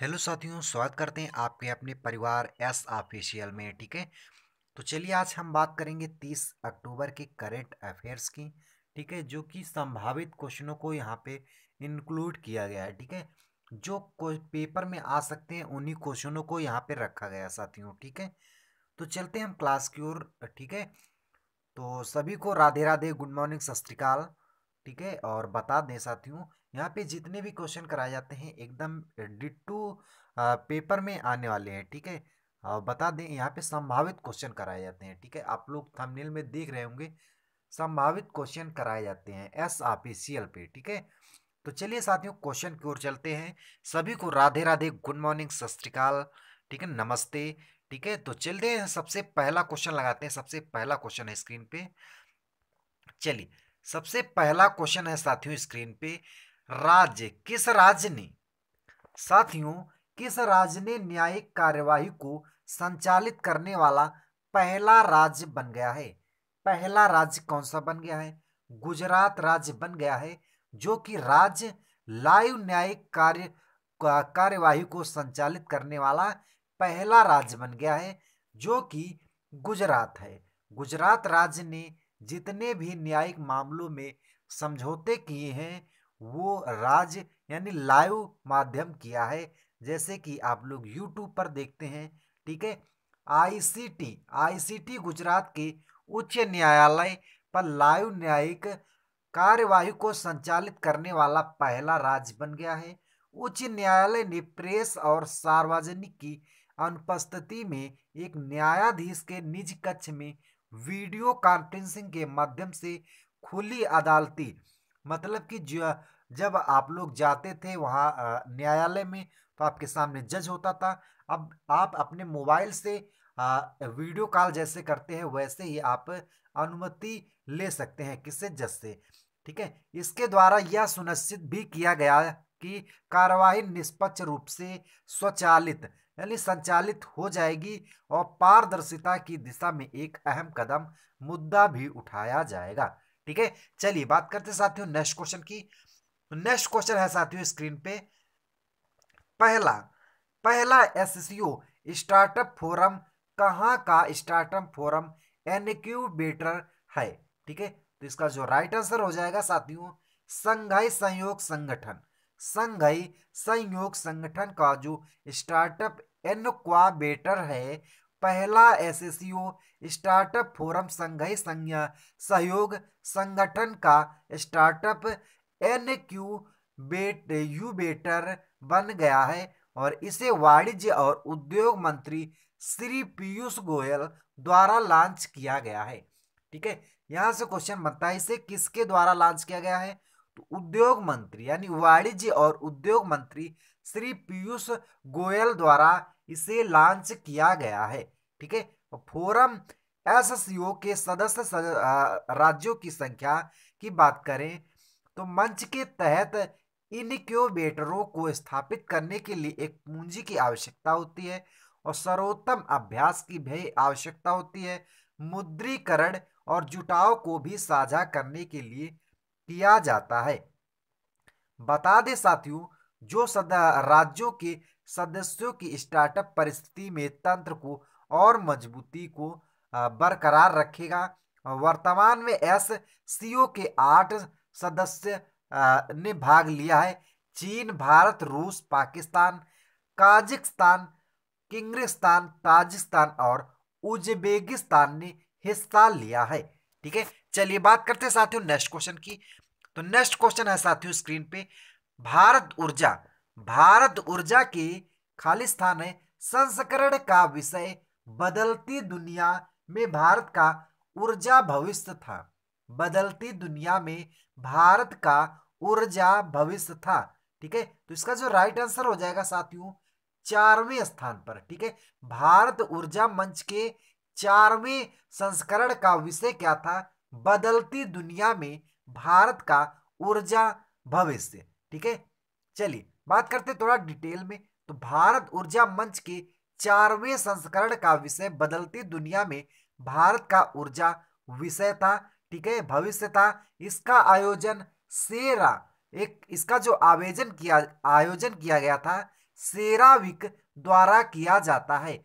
hello साथियों स्वागत करते हैं आपके अपने परिवार एस ऑफिशियल में ठीक है तो चलिए आज हम बात करेंगे 30 अक्टूबर के करेंट अफेयर्स की ठीक है जो कि संभावित क्वेश्चनों को यहाँ पे इंक्लूड किया गया है ठीक है जो पेपर में आ सकते हैं उन्हीं क्वेश्चनों को यहाँ पे रखा गया साथियों ठीक है तो चलते हैं हम क्लास की ओर ठीक है तो सभी को राधे राधे गुड मॉर्निंग सत श्रीकाल ठीक है और बता दें साथियों यहाँ पे जितने भी क्वेश्चन कराए जाते हैं एकदम डिट्टू पेपर में आने वाले हैं ठीक है और बता दें यहाँ पे संभावित क्वेश्चन कराए जाते हैं ठीक है आप लोग थंबनेल में देख रहे होंगे संभावित क्वेश्चन कराए जाते हैं S R P C L पे ठीक है तो चलिए साथियों क्वेश्चन की ओर चलते हैं सभी को राधे राधे गुड मॉर्निंग सत श्रीकाल ठीक है नमस्ते ठीक है तो चलते हैं सबसे पहला क्वेश्चन लगाते हैं सबसे पहला क्वेश्चन है स्क्रीन पे चलिए सबसे पहला क्वेश्चन है साथियों स्क्रीन पे राज्य किस राज्य ने साथियों किस राज्य ने न्यायिक कार्यवाही को संचालित करने वाला पहला राज्य बन गया है पहला राज्य कौन सा बन गया है गुजरात राज्य बन गया है जो कि राज्य लाइव न्यायिक कार्य कार्यवाही को संचालित करने वाला पहला राज्य बन गया है जो कि गुजरात है गुजरात राज्य ने जितने भी न्यायिक मामलों में समझौते किए हैं वो राज्य यानी लाइव माध्यम किया है जैसे कि आप लोग यूट्यूब पर देखते हैं ठीक है आईसीटी आईसीटी गुजरात के उच्च न्यायालय पर लाइव न्यायिक कार्यवाही को संचालित करने वाला पहला राज्य बन गया है उच्च न्यायालय ने प्रेस और सार्वजनिक की अनुपस्थिति में एक न्यायाधीश के निज कक्ष में वीडियो कॉन्फ्रेंसिंग के माध्यम से खुली अदालती मतलब कि जब आप लोग जाते थे वहाँ न्यायालय में तो आपके सामने जज होता था अब आप अपने मोबाइल से वीडियो कॉल जैसे करते हैं वैसे ही आप अनुमति ले सकते हैं किसे जज से ठीक है इसके द्वारा यह सुनिश्चित भी किया गया कि कार्रवाई निष्पक्ष रूप से स्वचालित यानी संचालित हो जाएगी और पारदर्शिता की दिशा में एक अहम कदम मुद्दा भी उठाया जाएगा ठीक है चलिए बात करते साथियों नेक्स्ट क्वेश्चन की नेक्स्ट क्वेश्चन है साथियों स्क्रीन पे पहला पहला एससीओ स्टार्टअप फोरम कहाँ का स्टार्टअप फोरम एनक्यूबेटर है ठीक है तो इसका जो राइट आंसर हो जाएगा साथियों संघाई संयोग संगठन संघई संयोग संगठन का जो स्टार्टअप इनक्वाबेटर है पहला S S startup forum Shanghai सहयोग संगठन का स्टार्टअप एन क्यू बेट यूबेटर बन गया है और इसे वाणिज्य और उद्योग मंत्री श्री पीयूष गोयल द्वारा लॉन्च किया गया है ठीक है यहाँ से क्वेश्चन बनता है इसे किसके द्वारा लॉन्च किया गया है उद्योग मंत्री यानी वाणिज्य और उद्योग मंत्री श्री पीयूष गोयल द्वारा इसे लॉन्च किया गया है ठीक है फोरम एस के सदस्य राज्यों की संख्या की बात करें तो मंच के तहत इनक्यूबेटरों को स्थापित करने के लिए एक पूंजी की आवश्यकता होती है और सर्वोत्तम अभ्यास की भी आवश्यकता होती है मुद्रीकरण और जुटाव को भी साझा करने के लिए किया जाता है बता दें साथियों जो राज्यों के सदस्यों की स्टार्टअप परिस्थिति में तंत्र को और मजबूती को बरकरार रखेगा वर्तमान में एस सी के आठ सदस्य ने भाग लिया है चीन भारत रूस पाकिस्तान काजिकस्तान किंग्रिस्तान ताजिस्तान और उज्बेगिस्तान ने हिस्सा लिया है ठीक है चलिए बात करते हैं साथियों नेक्स्ट क्वेश्चन की तो नेक्स्ट क्वेश्चन है साथियों स्क्रीन पे भारत ऊर्जा भारत ऊर्जा के खाली स्थान है संस्करण का विषय बदलती दुनिया में भारत का ऊर्जा भविष्य था बदलती दुनिया में भारत का ऊर्जा भविष्य था ठीक है तो इसका जो राइट आंसर हो जाएगा साथियों चारवें स्थान पर ठीक है भारत ऊर्जा मंच के चारवें संस्करण का विषय क्या था बदलती दुनिया में भारत का ऊर्जा भविष्य ठीक है चलिए बात करते थोड़ा डिटेल में तो भारत ऊर्जा मंच के चारवें संस्करण का विषय बदलती दुनिया में भारत का ऊर्जा विषय था ठीक है भविष्य था इसका आयोजन सेरा एक इसका जो आवेदन किया आयोजन किया गया था सेराविक द्वारा किया जाता है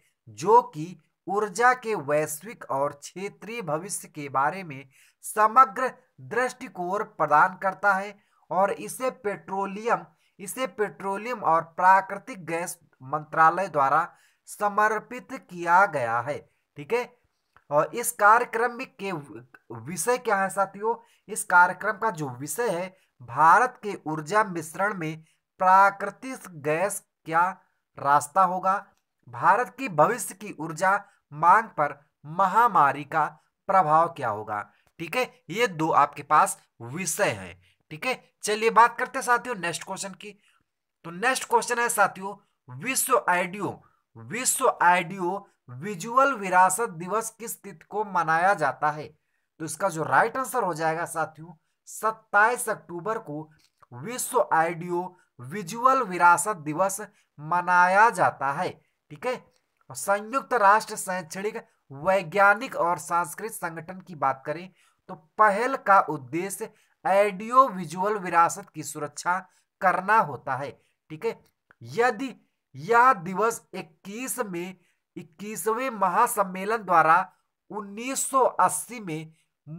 जो कि ऊर्जा के वैश्विक और क्षेत्रीय भविष्य के बारे में समग्र दृष्टिकोण प्रदान करता है और इसे पेट्रोलियम इसे पेट्रोलियम और प्राकृतिक गैस मंत्रालय द्वारा समर्पित किया गया है ठीक है और इस कार्यक्रम के विषय क्या है साथियों इस कार्यक्रम का जो विषय है भारत के ऊर्जा मिश्रण में प्राकृतिक गैस क्या रास्ता होगा भारत की भविष्य की ऊर्जा मांग पर महामारी का प्रभाव क्या होगा ठीक है ये दो आपके पास विषय हैं ठीक है चलिए बात करते हैं साथियों नेक्स्ट क्वेश्चन की तो नेक्स्ट क्वेश्चन है साथियों विश्व आइडियो विश्व आइडियो विजुअल विरासत दिवस किस तिथि को मनाया जाता है तो इसका जो राइट आंसर हो जाएगा साथियों सत्ताईस अक्टूबर को विश्व आइडियो विजुअल विरासत दिवस मनाया जाता है ठीक है और संयुक्त राष्ट्र शैक्षणिक वैज्ञानिक और सांस्कृतिक संगठन की बात करें तो पहल का उद्देश्य ऑडियो विजुअल विरासत की सुरक्षा करना होता है ठीक है यदि यह दिवस 21 में 21वें महासम्मेलन द्वारा 1980 में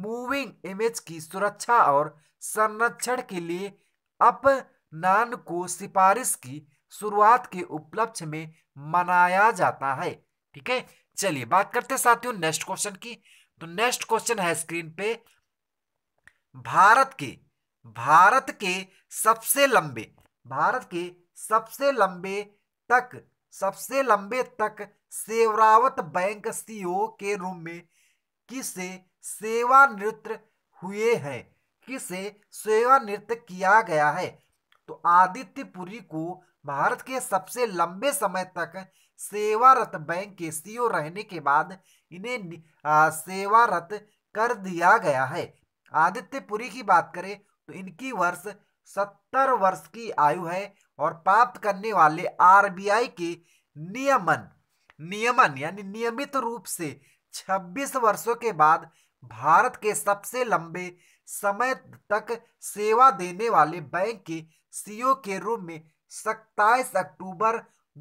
मूविंग इमेज की सुरक्षा और संरक्षण के लिए अपनान को सिफारिश की शुरुआत के उपलक्ष्य में मनाया जाता है ठीक है चलिए बात करते हैं साथियों नेक्स्ट क्वेश्चन की तो नेक्स्ट क्वेश्चन है स्क्रीन पे भारत के भारत के सबसे लंबे भारत के सबसे लंबे तक सबसे लंबे तक सेवरावत बैंक सीओ के रूम में किसे सेवानिवृत्त हुए हैं किसे सेवानिवृत्त किया गया है तो आदित्यपुरी को भारत के सबसे लंबे समय तक सेवारत बैंक के सीईओ रहने के बाद इन्हें सेवारत कर दिया गया है आदित्य पुरी की बात करें तो इनकी वर्ष सत्तर वर्ष की आयु है और प्राप्त करने वाले आरबीआई के नियमन नियमन यानी नियमित रूप से 26 वर्षों के बाद भारत के सबसे लंबे समय तक सेवा देने वाले बैंक के सीईओ के रूप में सत्ताईस अक्टूबर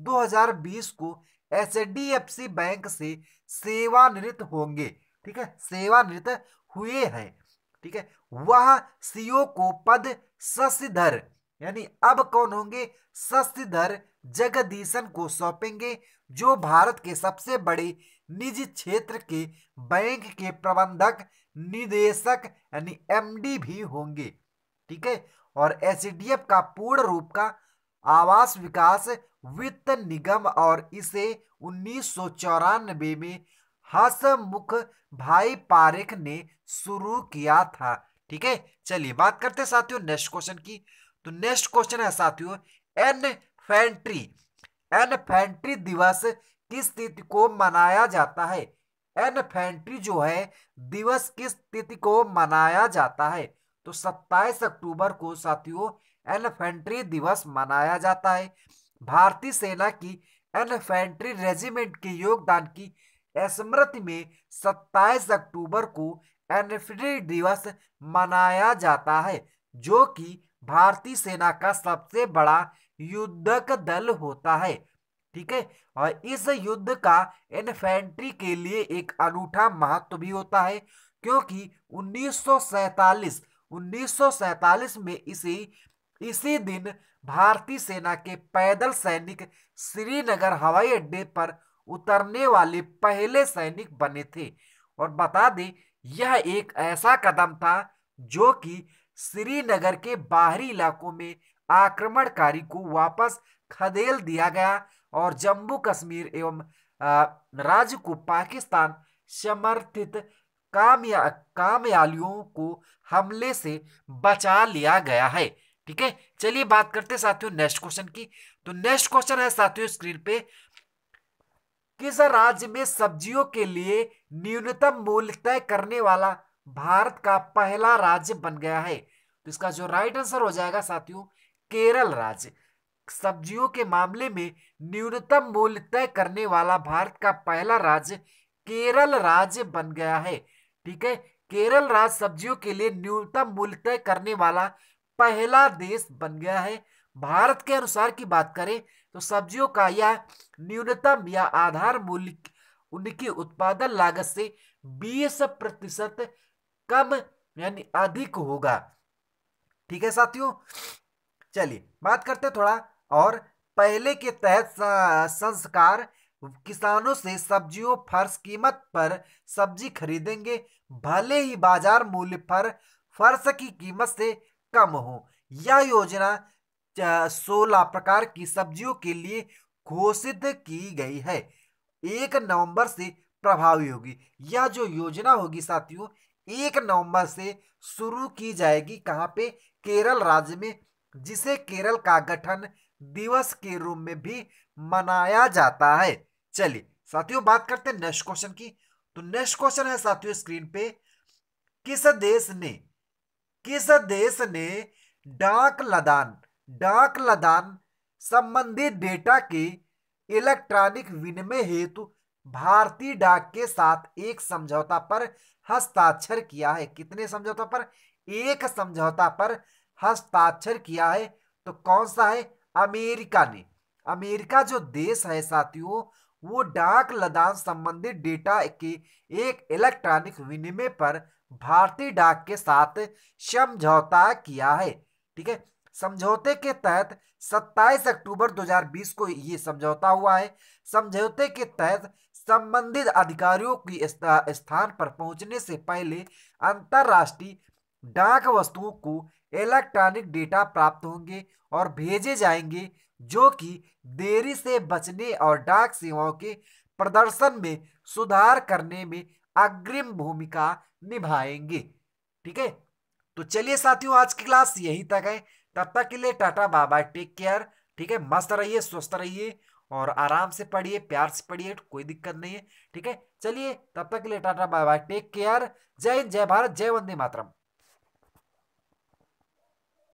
2020 को H D F C bank से सेवानिवृत्त होंगे ठीक है सेवानिवृत्त हुए हैं ठीक है वह सीओ e को पद शशिधर यानी अब कौन होंगे शशिधर जगदीशन को सौंपेंगे जो भारत के सबसे बड़े निजी क्षेत्र के बैंक के प्रबंधक निदेशक यानी एमडी भी होंगे ठीक है और एसडीएफ e का पूर्ण रूप का आवास विकास वित्त निगम और इसे उन्नीस में हसमुख भाई पारेख ने शुरू किया था ठीक है चलिए बात करते हैं साथियों नेक्स्ट क्वेश्चन की तो नेक्स्ट क्वेश्चन है साथियों एन फैंट्री एन फैंट्री दिवस किस तिथि को मनाया जाता है एन फैंट्री जो है दिवस किस तिथि को मनाया जाता है तो 27 अक्टूबर को साथियों एलिफेंट्री दिवस मनाया जाता है भारतीय सेना की एलिफेंट्री रेजिमेंट के योगदान की स्मृति में 27 अक्टूबर को एलिफेंट्री दिवस मनाया जाता है जो कि भारतीय सेना का सबसे बड़ा युद्धक दल होता है ठीक है और इस युद्ध का इन्फेंट्री के लिए एक अनूठा महत्व भी होता है क्योंकि उन्नीस 1947 1947 में इसे इसी दिन भारतीय सेना के पैदल सैनिक श्रीनगर हवाई अड्डे पर उतरने वाले पहले सैनिक बने थे और बता दें यह एक ऐसा कदम था जो कि श्रीनगर के बाहरी इलाकों में आक्रमणकारी को वापस खदेल दिया गया और जम्मू कश्मीर एवं राज्य को पाकिस्तान समर्थित कामया कामयालियों को हमले से बचा लिया गया है ठीक है चलिए बात करते हैं साथियों नेक्स्ट क्वेश्चन की तो नेक्स्ट क्वेश्चन है साथियों स्क्रीन पे किस राज्य में सब्जियों के लिए न्यूनतम मूल्य तय करने वाला भारत का पहला राज्य बन गया है तो इसका जो राइट आंसर हो जाएगा साथियों केरल राज्य सब्जियों के मामले में न्यूनतम मूल्य तय करने वाला भारत का पहला राज्य केरल राज्य बन गया है ठीक है केरल राज्य सब्जियों के लिए न्यूनतम मूल्य तय करने वाला पहला देश बन गया है भारत के अनुसार की बात करें तो सब्जियों का यह न्यूनतम या आधार मूल्य उनकी उत्पादन लागत से 20 प्रतिशत कम यानी अधिक होगा ठीक है साथियों चलिए बात करते थोड़ा और पहले के तहत संस्कार किसानों से सब्जियों फर्श कीमत पर सब्जी खरीदेंगे भले ही बाजार मूल्य पर फर्श की कीमत से कम हो यह योजना सोलह प्रकार की सब्जियों के लिए घोषित की गई है एक नवंबर से प्रभावी होगी यह जो योजना होगी साथियों एक नवंबर से शुरू की जाएगी कहाँ पे केरल राज्य में जिसे केरल का गठन दिवस के रूप में भी मनाया जाता है चलिए साथियों बात करते हैं नेक्स्ट क्वेश्चन की तो नेक्स्ट क्वेश्चन है साथियों स्क्रीन पे किस देश ने किस देश ने डाक लदान डाक लदान संबंधी डेटा के इलेक्ट्रॉनिक विनिमय हेतु भारतीय डाक के साथ एक समझौता पर हस्ताक्षर किया है कितने समझौता पर एक समझौता पर हस्ताक्षर किया है तो कौन सा है अमेरिका ने अमेरिका जो देश है साथियों वो डाक लदान संबंधित डेटा के एक इलेक्ट्रॉनिक विनिमय पर भारतीय डाक के साथ समझौता किया है ठीक है समझौते के तहत 27 अक्टूबर 2020 को ये समझौता हुआ है समझौते के तहत संबंधित अधिकारियों की स्थान पर पहुंचने से पहले अंतर्राष्ट्रीय डाक वस्तुओं को इलेक्ट्रॉनिक डेटा प्राप्त होंगे और भेजे जाएंगे जो कि देरी से बचने और डाक सेवाओं के प्रदर्शन में सुधार करने में अग्रिम भूमिका निभाएंगे ठीक है तो चलिए साथियों आज की क्लास यही तक है तब तक के लिए tata bye bye take care ठीक है मस्त रहिए स्वस्थ रहिए और आराम से पढ़िए प्यार से पढ़िए कोई दिक्कत नहीं है ठीक है चलिए तब तक के लिए tata bye bye take care जय हिंद जय भारत जय वंदे मातरम